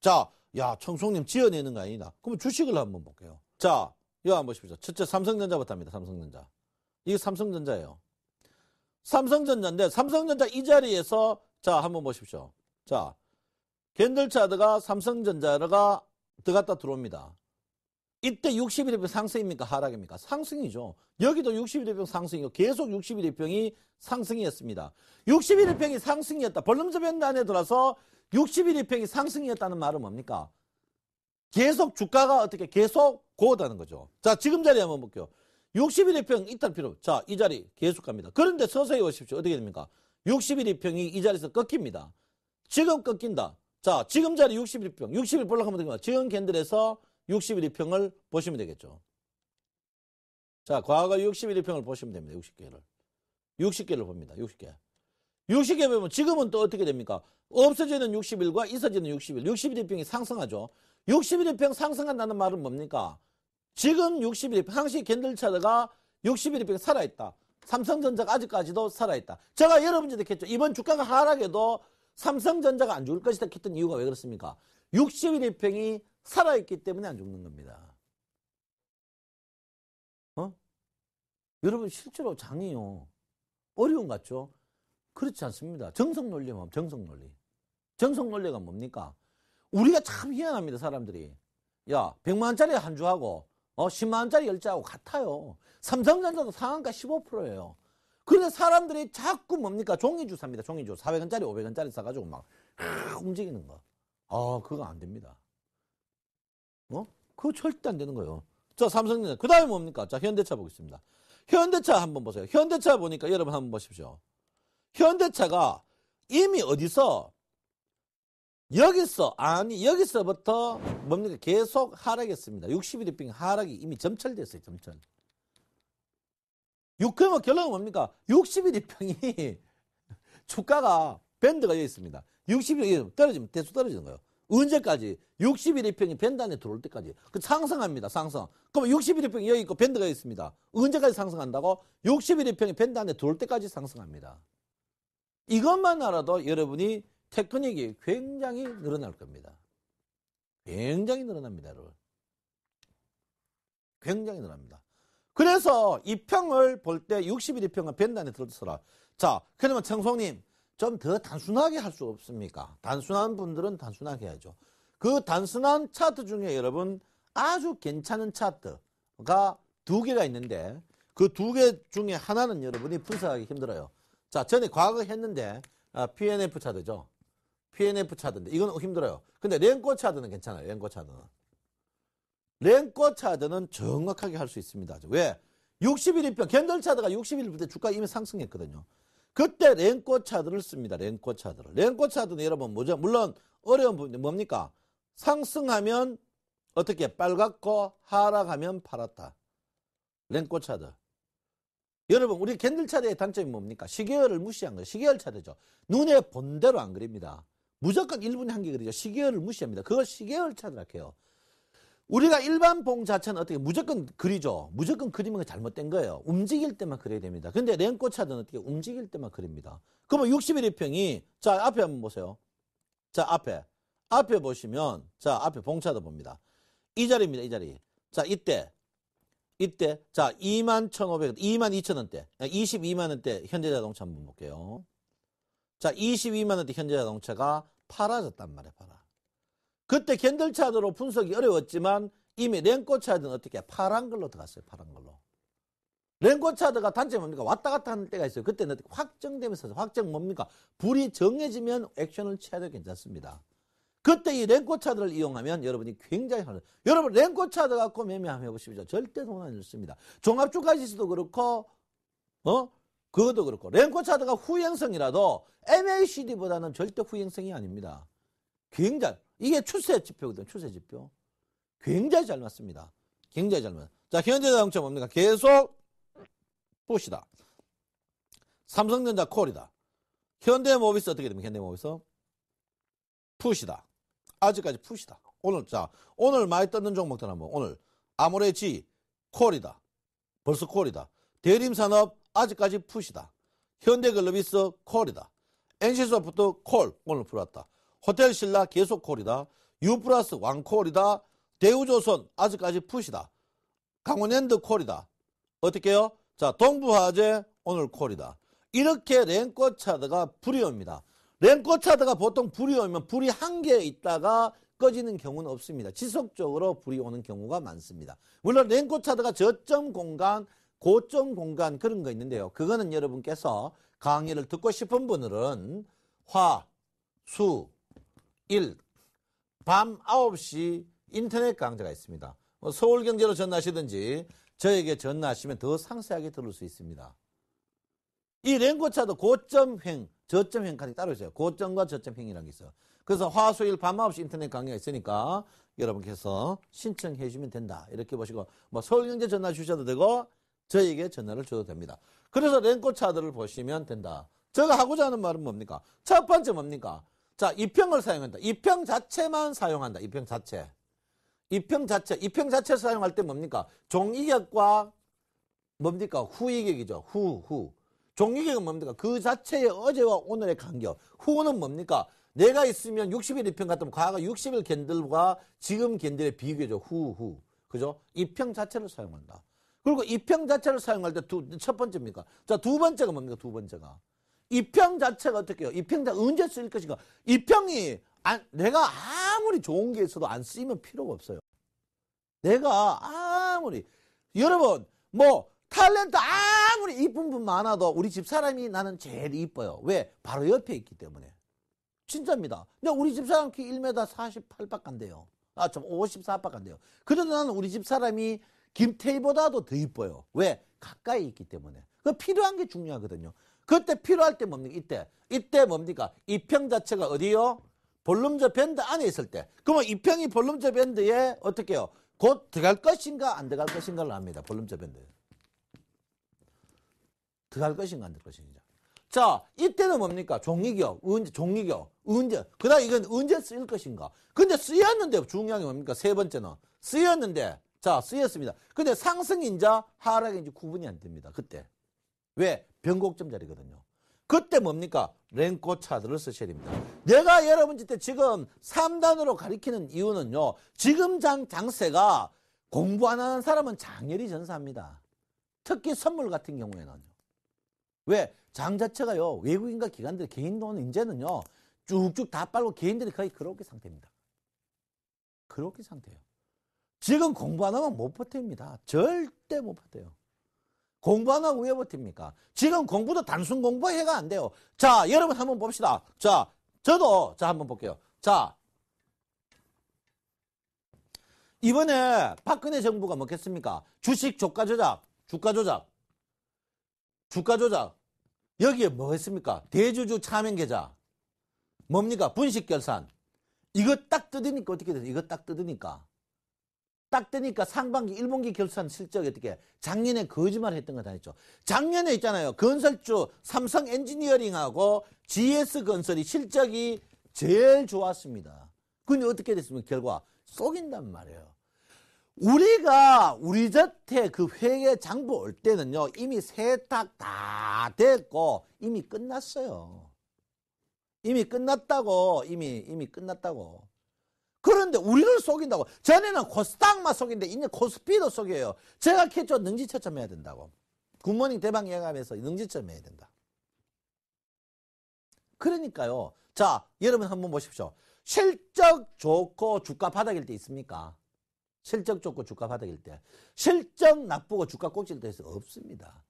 자, 야 청송님 지어내는 거 아니다. 그럼 주식을 한번 볼게요. 자, 이거 한번 보십시오. 첫째 삼성전자부터 합니다. 삼성전자. 이게 삼성전자예요. 삼성전자인데 삼성전자 이 자리에서 자 한번 보십시오. 자, 겐들 차드가 삼성전자가 들어갔다 들어옵니다. 이때 61회병 상승입니까? 하락입니까? 상승이죠. 여기도 61회병 상승이고 계속 61회병이 상승이었습니다. 61회병이 상승이었다. 벌름저변안에 들어서 61회병이 상승이었다는 말은 뭡니까? 계속 주가가 어떻게 계속 고다는 거죠. 자, 지금 자리 한번 볼게요. 61회평 이탈 필요. 자, 이 자리 계속 갑니다. 그런데 서서히 오십시오. 어떻게 됩니까? 61회평이 이 자리에서 꺾입니다. 지금 꺾인다. 자, 지금 자리 61회평. 60일 볼라하면 됩니다. 지금 캔들에서 61평을 보시면 되겠죠. 자, 과거 61평을 보시면 됩니다. 60개를. 60개를 봅니다. 60개. 60개 보면 지금은 또 어떻게 됩니까? 없어지는 61과 있어지는 61. 61평이 상승하죠. 61평 상승한다는 말은 뭡니까? 지금 61평, 항시 겐들차드가 61평 이 살아있다. 삼성전자가 아직까지도 살아있다. 제가 여러분들한테 했죠. 이번 주가가 하락해도 삼성전자가 안 죽을 것이다 했던 이유가 왜 그렇습니까? 61평이 살아있기 때문에 안 죽는 겁니다. 어? 여러분 실제로 장이요. 어려운 것 같죠? 그렇지 않습니다. 정성 논리 뭡 정성 논리. 정성 논리가 뭡니까? 우리가 참 희한합니다. 사람들이. 야 100만원짜리 한 주하고 어, 10만원짜리 열자하고 같아요. 삼성전자도 상한가 15%예요. 그런데 사람들이 자꾸 뭡니까? 종이주 삽니다. 종이주. 400원짜리 500원짜리 사가지고 막 아, 움직이는 거. 아 그거 안 됩니다. 어? 그거 절대 안 되는 거예요. 자, 삼성전자. 그 다음에 뭡니까? 자, 현대차 보겠습니다. 현대차 한번 보세요. 현대차 보니까 여러분 한번 보십시오. 현대차가 이미 어디서 여기서 아니 여기서부터 뭡니까 계속 하락했습니다. 60일 빙 하락이 이미 점철됐어요. 점철. 6회러 결론은 뭡니까? 60일 평이 주가가 밴드가 여기 있습니다. 60일 떨어지면 대수 떨어지는 거예요. 언제까지? 61회평이 밴드 안에 들어올 때까지. 그 상승합니다. 상승. 그럼 61회평이 여기 있고 밴드가 있습니다. 언제까지 상승한다고? 61회평이 밴드 안에 들어올 때까지 상승합니다. 이것만 알아도 여러분이 테크닉이 굉장히 늘어날 겁니다. 굉장히 늘어납니다, 여러분. 굉장히 늘어납니다. 그래서 이 평을 볼 때 61평은 밴드 안에 들어서라. 자, 그러면 청송님 좀더 단순하게 할 수 없습니까? 단순한 분들은 단순하게 해야죠. 그 단순한 차트 중에 여러분 아주 괜찮은 차트가 두 개가 있는데 그 두 개 중에 하나는 여러분이 분석하기 힘들어요. 자, 전에 과거 했는데 아, PNF 차트죠. PNF 차트인데 이건 힘들어요. 근데 랭꼬 차트는 괜찮아요. 랭꼬 차트는. 랭꼬 차트는 정확하게 할 수 있습니다. 왜? 6 1일 평, 견들 차트가 61일 때 주가 이미 상승했거든요. 그때 랭코 차드를 씁니다. 랭코 차드를. 랭코 차드는 여러분 뭐죠? 물론 어려운 부분이 뭡니까? 상승하면 어떻게 빨갛고 하락하면 파랗다. 랭코 차드. 여러분 우리 캔들 차드의 단점이 뭡니까? 시계열을 무시한 거예요. 시계열 차드죠. 눈에 본대로 안 그립니다. 무조건 1분에 한개 그리죠. 시계열을 무시합니다. 그걸 시계열 차드라 해요. 우리가 일반 봉 자체는 어떻게 무조건 그리죠. 무조건 그리면 잘못된 거예요. 움직일 때만 그려야 됩니다. 근데 렌꼬차는 어떻게 움직일 때만 그립니다. 그러면 61평이 자 앞에 한번 보세요. 자 앞에 앞에 보시면 자 앞에 봉차도 봅니다. 이 자리입니다. 이 자리. 자 이때 이때 자 2 1,500 2 2 0 0 0 원대 22만 원대 현대자동차 한번 볼게요. 자 22만 원대 현대자동차가 팔아졌단 말이에요. 팔아. 그때 견들차드로 분석이 어려웠지만 이미 랭코차드는 어떻게 파란 걸로 들어갔어요. 파란 걸로. 랭코차드가 단점이 뭡니까? 왔다 갔다 하는 때가 있어요. 그때는 확정되면서 확정 뭡니까? 불이 정해지면 액션을 취해도 괜찮습니다. 그때 이 랭코차드를 이용하면 여러분이 굉장히 하 여러분 랭코차드 갖고 매매 한번 해보십시오. 절대 손안 잃습니다. 종합주가지수도 그렇고 어 그것도 그렇고 랭코차드가 후행성이라도 MACD보다는 절대 후행성이 아닙니다. 굉장히 이게 추세 지표거든, 요 추세 지표. 굉장히 잘 맞습니다. 굉장히 잘맞습니다 자, 현재 자동차 뭡니까? 계속 푸시다. 삼성전자 콜이다. 현대모비스 어떻게 됩니까? 현대모비스 푸시다. 아직까지 푸시다. 오늘 자 오늘 많이 떴는 종목들 한번 오늘 아모레지 콜이다. 벌써 콜이다. 대림산업 아직까지 푸시다. 현대글로비스 콜이다. 엔씨소프트 콜 오늘 풀었다 호텔 신라 계속 콜이다. 유플러스 왕콜이다. 대우조선 아직까지 푸시다. 강원랜드 콜이다. 어떻게 해요? 자, 동부화재 오늘 콜이다. 이렇게 랭꽃 차드가 불이 옵니다. 랭꽃 차드가 보통 불이 오면 불이 한 개 있다가 꺼지는 경우는 없습니다. 지속적으로 불이 오는 경우가 많습니다. 물론 랭꽃 차드가 저점 공간, 고점 공간 그런 거 있는데요. 그거는 여러분께서 강의를 듣고 싶은 분들은 화, 수, 1. 밤 9시 인터넷 강좌가 있습니다. 뭐 서울경제로 전화하시든지 저에게 전화하시면 더 상세하게 들을 수 있습니다. 이 랭고차도 고점횡, 저점횡까지 따로 있어요. 고점과 저점횡이라는 게 있어요. 그래서 화수일 밤 9시 인터넷 강의가 있으니까 여러분께서 신청해 주면 된다. 이렇게 보시고 뭐 서울경제 전화 주셔도 되고 저에게 전화를 줘도 됩니다. 그래서 랭고차들을 보시면 된다. 제가 하고자 하는 말은 뭡니까? 첫 번째 뭡니까? 자, 입형을 사용한다. 입형 자체만 사용한다. 입형 자체. 입형 자체. 입형 자체를 사용할 때 뭡니까? 종이격과 뭡니까? 후이격이죠. 후, 후. 종이격은 뭡니까? 그 자체의 어제와 오늘의 간격. 후는 뭡니까? 내가 있으면 60일 이평 같으면 과거 60일 겐들과 지금 견들의 비교죠. 후, 후. 그죠? 입형 자체를 사용한다. 그리고 입형 자체를 사용할 때 두, 첫 번째입니까? 자, 두 번째가 뭡니까? 두 번째가. 입평 자체가 어떻게 해요? 입평자 언제 쓰일 것인가? 입평이 안, 내가 아무리 좋은 게 있어도 안 쓰이면 필요가 없어요. 내가 아무리 여러분 뭐 탤런트 아무리 이쁜 분 많아도 우리 집사람이 나는 제일 이뻐요. 왜? 바로 옆에 있기 때문에. 진짜입니다. 우리 집사람 키 1m 48밖에 안 돼요. 아, 좀 54밖에 안 돼요. 그래도 나는 우리 집사람이 김태희보다도 더 이뻐요. 왜? 가까이 있기 때문에. 그 필요한 게 중요하거든요. 그때 필요할 때 뭡니까? 이때. 이때 뭡니까? 이평 자체가 어디요? 볼륨저 밴드 안에 있을 때. 그러면 이평이 볼륨저 밴드에 어떻게 해요? 곧 들어갈 것인가 안 들어갈 것인가를 합니다. 볼륨저 밴드. 들어갈 것인가 안 들어갈 것인가. 자, 이때는 뭡니까? 종이교 은제, 종이교 은제. 그 다음 이건 은제 쓰일 것인가. 근데 쓰였는데 중요한 게 뭡니까? 세 번째는. 쓰였는데, 자, 쓰였습니다. 근데 상승인자, 하락인지 구분이 안 됩니다. 그때. 왜? 변곡점 자리거든요. 그때 뭡니까? 랭코 차들을 쓰셔야 됩니다. 내가 여러분한때 지금 3단으로 가리키는 이유는요. 지금 장, 장세가 공부 안 하는 사람은 장렬히 전사합니다. 특히 선물 같은 경우에는요. 왜? 장 자체가요. 외국인과 기관들 개인 돈은 이제는요. 쭉쭉 다 빨고 개인들이 거의 그렇게 상태입니다. 그렇게 상태예요. 지금 공부 안 하면 못 버팁니다. 절대 못 버텨요. 공부 안 하고 왜 버팁니까? 지금 공부도 단순 공부해가 안 돼요. 자, 여러분 한번 봅시다. 자, 저도 자 한번 볼게요. 자, 이번에 박근혜 정부가 먹겠습니까 주식 조가 조작, 주가 조작, 주가 조작. 여기에 뭐 했습니까? 대주주 차명 계좌. 뭡니까? 분식 결산. 이거 딱 뜯으니까 어떻게 되세요? 이거 딱 뜯으니까. 딱 되니까 상반기 1분기 결산 실적이 어떻게 작년에 거짓말 했던 거 다 했죠. 작년에 있잖아요. 건설주 삼성 엔지니어링하고 GS 건설이 실적이 제일 좋았습니다. 근데 어떻게 됐습니까? 결과 속인단 말이에요. 우리가 우리 자태 그 회계 장부 올 때는요. 이미 세탁 다 됐고 이미 끝났어요. 이미 끝났다고 이미 이미 끝났다고 그런데 우리를 속인다고. 전에는 코스닥만 속인데 이제 코스피도 속여요. 제가 캐쳐 능지처참 해야 된다고. 굿모닝 대박 예감에서 능지처참 해야 된다. 그러니까요. 자, 여러분 한번 보십시오. 실적 좋고 주가 바닥일 때 있습니까? 실적 좋고 주가 바닥일 때. 실적 나쁘고 주가 꼭지일 때 없습니다.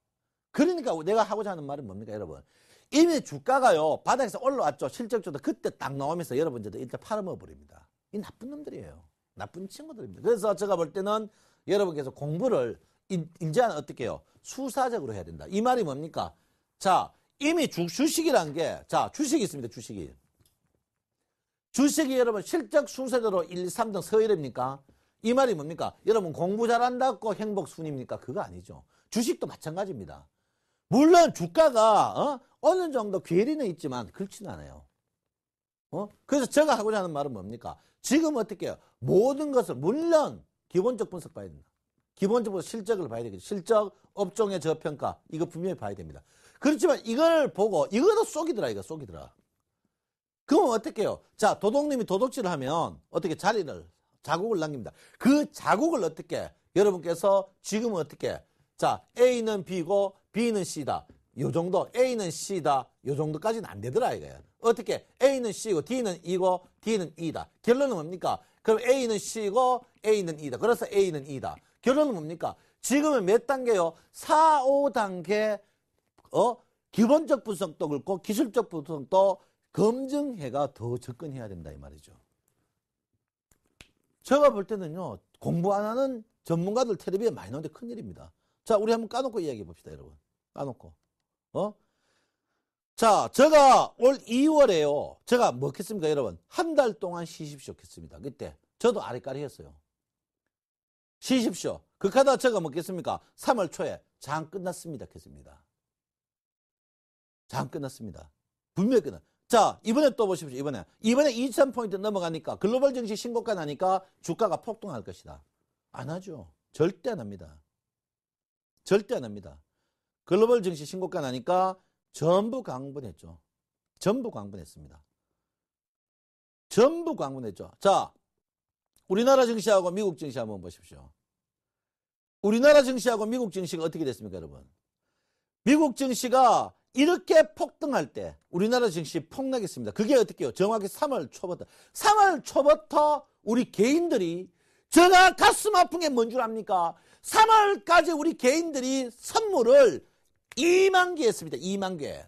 그러니까 내가 하고자 하는 말은 뭡니까 여러분? 이미 주가가요 바닥에서 올라왔죠. 실적 좋다. 그때 딱 나오면서 여러분들도 일단 팔아먹어버립니다. 이 나쁜 놈들이에요. 나쁜 친구들입니다. 그래서 제가 볼 때는 여러분께서 공부를 이제는 어떻게 해요? 수사적으로 해야 된다. 이 말이 뭡니까? 자, 이미 주, 식이란 게, 자, 주식이 있습니다. 주식이. 주식이 여러분 실적 순서대로 1, 3등 서열입니까? 이 말이 뭡니까? 여러분 공부 잘한다고 행복 순입니까? 그거 아니죠. 주식도 마찬가지입니다. 물론 주가가 어? 어느 정도 괴리는 있지만 그렇진 않아요. 어? 그래서 제가 하고자 하는 말은 뭡니까? 지금 어떻게 해요? 모든 것을 물론 기본적 분석 봐야 된다. 기본적으로 실적을 봐야 되겠죠. 실적, 업종의 저평가 이거 분명히 봐야 됩니다. 그렇지만 이걸 보고 이거는 쏘기더라 이거 쏘기더라. 그럼 어떻게 해요? 자 도둑님이 도둑질을 하면 어떻게 자리를 자국을 남깁니다. 그 자국을 어떻게 여러분께서 지금 어떻게 자 A는 B고 B는 C다. 요 정도 A는 C다. 요 정도까지는 안 되더라 이거야. 어떻게 A는 C고 D는 E고 D는 E다. 결론은 뭡니까? 그럼 A는 C고 A는 E다. 그래서 A는 E다. 결론은 뭡니까? 지금은 몇 단계요? 4, 5단계 어? 기본적 분석도 그렇고 기술적 분석도 검증해가 더 접근해야 된다 이 말이죠. 제가 볼 때는요. 공부 안 하는 전문가들 테레비에 많이 나오는데 큰일입니다. 자 우리 한번 까놓고 이야기해 봅시다 여러분. 까놓고. 어? 자, 제가 올 2월에요. 제가 먹겠습니까, 뭐 여러분? 한 달 동안 쉬십시오 했습니다. 그때 저도 아래까리였어요. 쉬십시오. 그하다 제가 먹겠습니까? 뭐 3월 초에 장 끝났습니다 했습니다. 장 끝났습니다. 분명히 끝났. 자, 이번에 또 보십시오. 이번에 이번에 2천 포인트 넘어가니까 글로벌 증시 신고가 나니까 주가가 폭등할 것이다. 안 하죠. 절대 안 합니다. 절대 안 합니다. 글로벌 증시 신고가 나니까 전부 강분했죠. 전부 강분했습니다. 전부 강분했죠. 자, 우리나라 증시하고 미국 증시 한번 보십시오. 우리나라 증시하고 미국 증시가 어떻게 됐습니까, 여러분? 미국 증시가 이렇게 폭등할 때 우리나라 증시 폭락했습니다. 그게 어떻게요? 정확히 3월 초부터. 3월 초부터 우리 개인들이 제가 가슴 아픈 게 뭔 줄 압니까? 3월까지 우리 개인들이 선물을 2만 개 했습니다. 2만 개.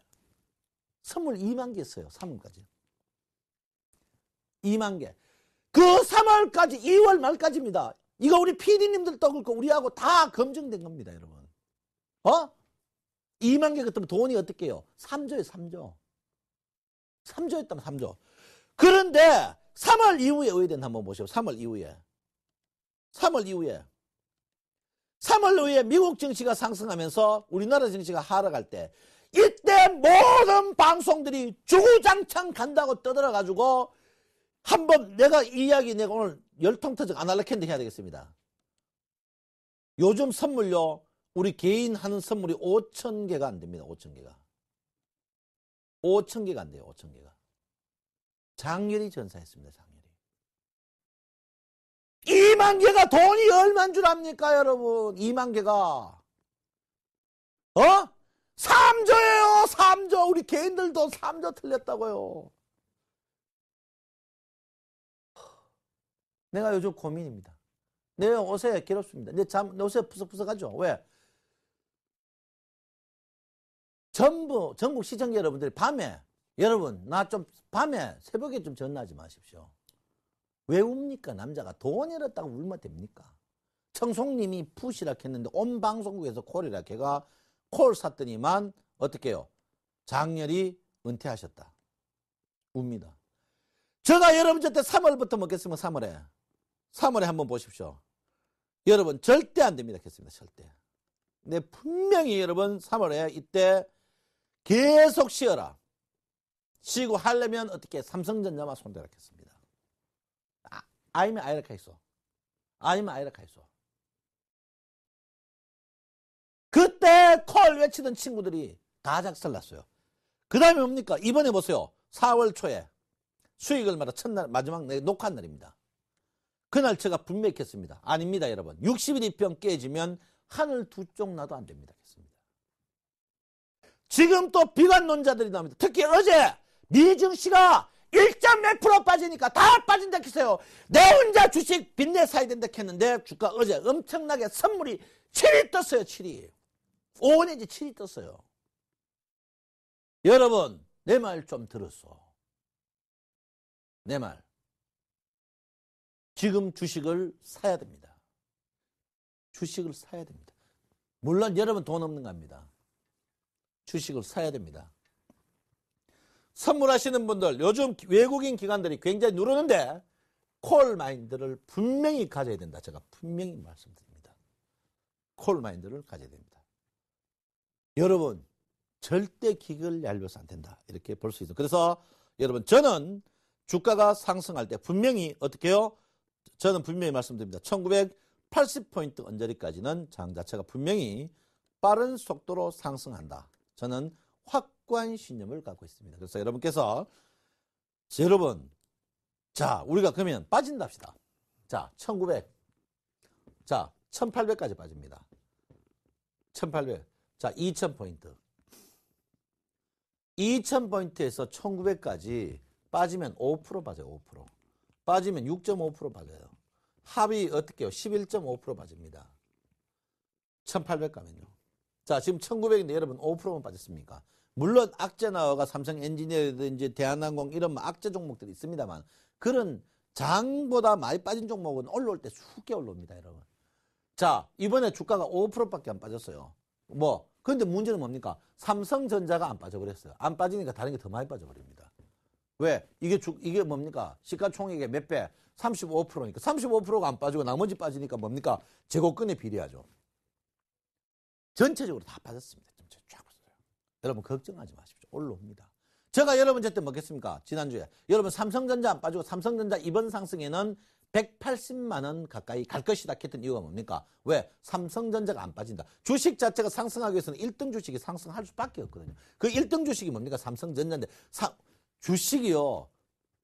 선물 2만 개 했어요. 3월까지. 2만 개. 그 3월까지 2월 말까지입니다. 이거 우리 PD님들도 그렇고 우리하고 다 검증된 겁니다. 여러분. 어? 2만 개 그때면 돈이 어떻게 해요? 3조에 3조. 3조였다면 3조. 그런데 3월 이후에 의뢰된 한번 보시오. 3월 이후에. 3월 이후에. 3월 후에 미국 증시가 상승하면서 우리나라 증시가 하락할 때 이때 모든 방송들이 주구장창 간다고 떠들어가지고 한번 내가 이 이야기 내가 오늘 열통 터적 안 할라 캔드 해야 되겠습니다. 요즘 선물요 우리 개인 하는 선물이 5천 개가 안 됩니다. 5천 개가. 5천 개가 안 돼요. 5천 개가. 장렬히 전사했습니다. 2만 개가 돈이 얼만 줄 압니까, 여러분? 2만 개가. 어? 3조예요, 3조. 우리 개인들도 3조 틀렸다고요. 내가 요즘 고민입니다. 내 네, 옷에 괴롭습니다. 내 잠, 내 옷에 푸석푸석하죠. 왜? 전부, 전국 시청자 여러분들 밤에, 여러분, 나 좀 밤에 새벽에 좀 전화하지 마십시오. 왜 웁니까 남자가 돈 잃었다고 울면 됩니까 청송님이 푸시라 했는데 온 방송국에서 콜이라 걔가 콜 샀더니만 어떻게 요 장렬히 은퇴하셨다 웁니다 제가 여러분 저 때 3월부터 먹겠으면 3월에 3월에 한번 보십시오 여러분 절대 안 됩니다 했습니다 절대 근데 네, 분명히 여러분 3월에 이때 계속 쉬어라 쉬고 하려면 어떻게 삼성전자만 손대라 했습니다 아이면 아이라카 있어. 아이면 아이라카 있어. 그때 콜 외치던 친구들이 다 작살 났어요. 그 다음에 뭡니까? 이번에 보세요. 4월 초에 수익을마다 첫날 마지막 녹화 한 날입니다. 그날 제가 분명히 했습니다. 아닙니다, 여러분. 60일 이평 깨지면 하늘 두 쪽 나도 안 됩니다. 했습니다. 지금 또 비관 논자들이 나옵니다. 특히 어제 미중 씨가 1점 빠지니까 다 빠진다 했어요. 내 혼자 주식 빚내 사야 된다 했는데 주가 어제 엄청나게 선물이 7이 떴어요. 7이. 5 내지 7이 떴어요. 여러분 내 말 좀 들었어. 내 말. 지금 주식을 사야 됩니다. 주식을 사야 됩니다. 물론 여러분 돈 없는 겁니다. 주식을 사야 됩니다. 선물하시는 분들 요즘 외국인 기관들이 굉장히 누르는데 콜 마인드를 분명히 가져야 된다. 제가 분명히 말씀드립니다. 콜 마인드를 가져야 됩니다. 여러분 절대 기을 얄려서 안 된다. 이렇게 볼 수 있어. 그래서 여러분 저는 주가가 상승할 때 분명히 어떻게요? 저는 분명히 말씀드립니다. 1980포인트 언저리까지는 장 자체가 분명히 빠른 속도로 상승한다. 저는 확 낙관 신념을 갖고 있습니다. 그래서 여러분께서 자, 여러분 자 우리가 그러면 빠진답시다. 자 1900. 자 1800까지 빠집니다. 1800. 자 2000포인트. 2000포인트에서 1900까지 빠지면 5% 빠져요. 5%. 빠지면 6.5% 빠져요. 합이 어떻게 해요? 11.5% 빠집니다. 1800 가면요. 자, 지금 1900인데 여러분 5%만 빠졌습니까? 물론 악재나와가 삼성 엔지니어든지 대한항공 이런 뭐 악재 종목들이 있습니다만 그런 장보다 많이 빠진 종목은 올라올 때 수게 올라옵니다 여러분 자 이번에 주가가 5%밖에 안 빠졌어요 뭐 근데 문제는 뭡니까 삼성전자가 안 빠져버렸어요 안 빠지니까 다른 게 더 많이 빠져버립니다 왜 이게 주, 이게 뭡니까 시가총액의 몇배 35%니까 35%가 안 빠지고 나머지 빠지니까 뭡니까 재고건에 비례하죠 전체적으로 다 빠졌습니다 여러분 걱정하지 마십시오. 올라옵니다. 제가 여러분 제때 먹겠습니까? 지난주에. 여러분 삼성전자 안 빠지고 삼성전자 이번 상승에는 180만 원 가까이 갈 것이다 했던 이유가 뭡니까? 왜? 삼성전자가 안 빠진다. 주식 자체가 상승하기 위해서는 1등 주식이 상승할 수밖에 없거든요. 그 1등 주식이 뭡니까? 삼성전자인데 사, 주식이요.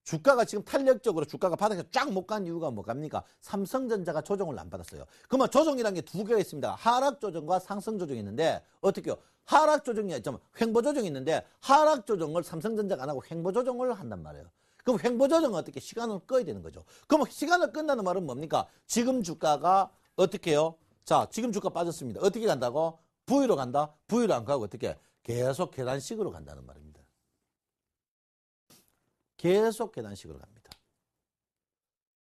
주가가 지금 탄력적으로 주가가 바닥에서 쫙 못 간 이유가 뭐갑니까? 삼성전자가 조정을 안 받았어요. 그러면 조정이라는 게 두 개가 있습니다. 하락 조정과 상승 조정이 있는데 어떻게 요 하락 조정이 좀 횡보 조정이 있는데 하락 조정을 삼성전자가 안 하고 횡보 조정을 한단 말이에요. 그럼 횡보 조정은 어떻게 시간을 꺼야 되는 거죠. 그럼 시간을 끈다는 말은 뭡니까? 지금 주가가 어떻게 해요? 자, 지금 주가 빠졌습니다. 어떻게 간다고? V로 간다? V로 안 가고 어떻게? 계속 계단식으로 간다는 말입니다. 계속 계단식으로 갑니다.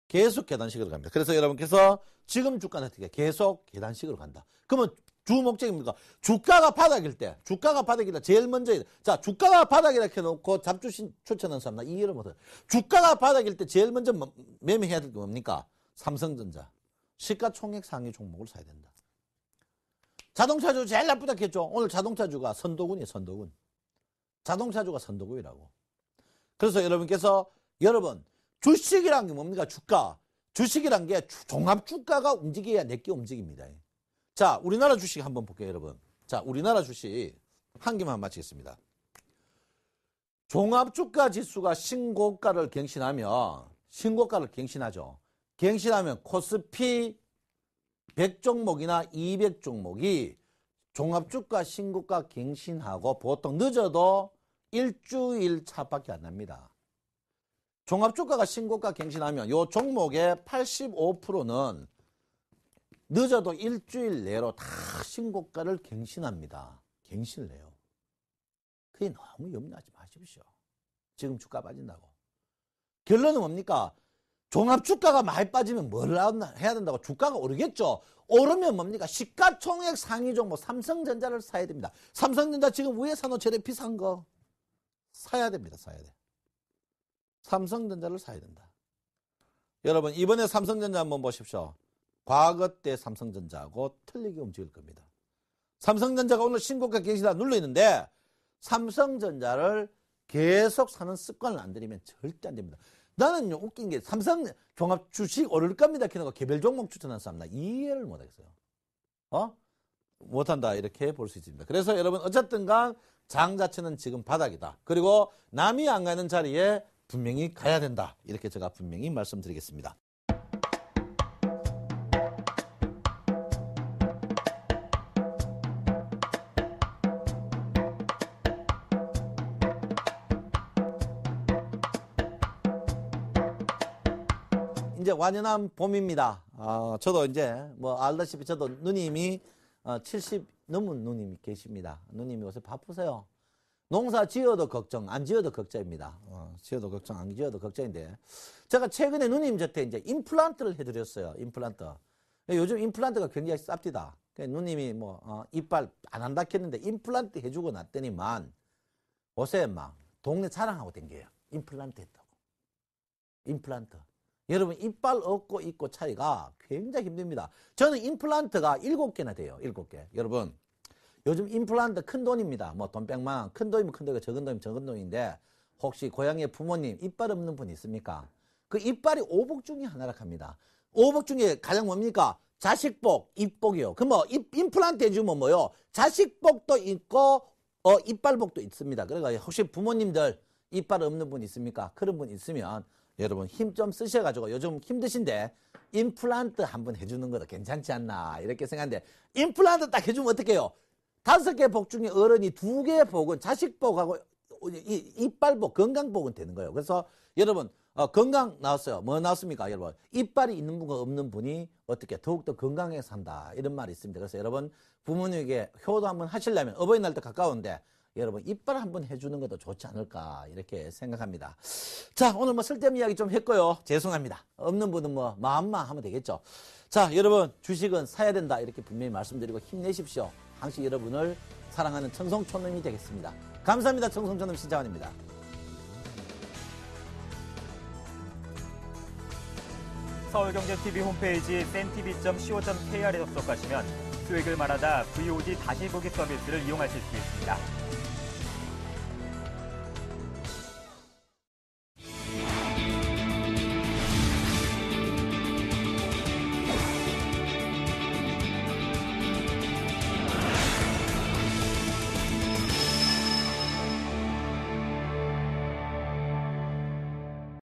계속 계단식으 갑니다. 그래서 여러분께서 지금 주가 선택이 계속 계단식으로 간다. 그러면 주 목적입니까? 주가가 바닥일 때, 주가가 바닥일 때 제일 먼저 자 주가가 바닥이라 해놓고 잡주신 추천한 사람 이해를 못해. 주가가 바닥일 때 제일 먼저 뭐, 매매해야 될 게 뭡니까? 삼성전자 시가총액 상위 종목을 사야 된다. 자동차주 제일 나쁘다 했죠. 오늘 자동차주가 선도군이에요. 선도군. 자동차주가 선도군이라고. 그래서 여러분께서 여러분 주식이란 게 뭡니까? 주가. 주식이란 게 종합 주가가 움직여야 내게 움직입니다. 자, 우리나라 주식 한번 볼게요, 여러분. 자, 우리나라 주식 한 개만 마치겠습니다. 종합 주가 지수가 신고가를 갱신하면 신고가를 갱신하죠. 갱신하면 코스피 100종목이나 200종목이 종합주가 신고가 갱신하고 보통 늦어도 일주일 차밖에 안 납니다. 종합주가가 신고가 갱신하면 이 종목의 85%는 늦어도 일주일 내로 다 신고가를 갱신합니다. 갱신을 해요. 그게 너무 염려하지 마십시오. 지금 주가 빠진다고. 결론은 뭡니까? 종합 주가가 많이 빠지면 뭘 해야 된다고 주가가 오르겠죠. 오르면 뭡니까? 시가총액 상위 종목 삼성전자를 사야 됩니다. 삼성전자 지금 왜 사노? 제일 비싼 거. 사야 됩니다. 사야 돼. 삼성전자를 사야 된다. 여러분 이번에 삼성전자 한번 보십시오. 과거 때 삼성전자하고 틀리게 움직일 겁니다. 삼성전자가 오늘 신고가 계시다 눌러 있는데 삼성전자를 계속 사는 습관을 안 들이면 절대 안 됩니다. 나는요 웃긴 게 삼성 종합 주식 오를 겁니다 키는 거 개별 종목 추천하는 사람 나 이해를 못 하겠어요. 어? 못한다 이렇게 볼 수 있습니다. 그래서 여러분 어쨌든간 장 자체는 지금 바닥이다. 그리고 남이 안 가는 자리에 분명히 가야 된다. 이렇게 제가 분명히 말씀드리겠습니다. 이제 완연한 봄입니다. 아, 저도 이제 뭐 알다시피 저도 누님이 70 어, 넘은 누님이 계십니다. 누님이 요새 바쁘세요. 농사 지어도 걱정, 안 지어도 걱정입니다. 어, 지어도 걱정, 안 지어도 걱정인데. 제가 최근에 누님 저한 이제 임플란트를 해드렸어요. 임플란트. 요즘 임플란트가 굉장히 쌉디다. 그 누님이 뭐, 어, 이빨 안 한다 했는데 임플란트 해주고 났더니만, 오세 막 동네 자랑하고 댕겨요. 임플란트 했다고. 임플란트. 여러분 이빨 없고 있고 차이가 굉장히 힘듭니다. 저는 임플란트가 7개나 돼요. 7개. 여러분 요즘 임플란트 큰 돈입니다. 뭐 돈1만큰 돈이면 큰 돈이고 적은 돈이면 적은 돈인데 혹시 고향의 부모님 이빨 없는 분 있습니까? 그 이빨이 오복 중에 하나라 합니다. 오복 중에 가장 뭡니까? 자식복, 입복이요. 그럼 뭐 임플란트 해주면 뭐, 뭐요? 자식복도 있고 어, 이빨복도 있습니다. 그러니까 혹시 부모님들 이빨 없는 분 있습니까? 그런 분 있으면 여러분 힘 좀 쓰셔가지고 요즘 힘드신데 임플란트 한번 해주는 거도 괜찮지 않나 이렇게 생각하는데 임플란트 딱 해주면 어떡해요? 다섯 개 복 중에 어른이 두 개 복은 자식복하고 이빨복 건강복은 되는 거예요. 그래서 여러분 어, 건강 나왔어요. 뭐 나왔습니까 여러분? 이빨이 있는 분과 없는 분이 어떻게 더욱더 건강해 산다 이런 말이 있습니다. 그래서 여러분 부모님에게 효도 한번 하시려면 어버이날도 가까운데 여러분 이빨 한번 해주는 것도 좋지 않을까 이렇게 생각합니다. 자 오늘 뭐 쓸데없는 이야기 좀 했고요. 죄송합니다. 없는 분은 뭐 마음만 하면 되겠죠. 자 여러분 주식은 사야 된다 이렇게 분명히 말씀드리고 힘내십시오. 항시 여러분을 사랑하는 청송촌놈이 되겠습니다. 감사합니다. 청송촌놈 신장원입니다. 서울경제TV 홈페이지 센티비 c o k r 에 접속하시면 수익을 말하다 VOD 다시 보기 서비스를 이용하실 수 있습니다.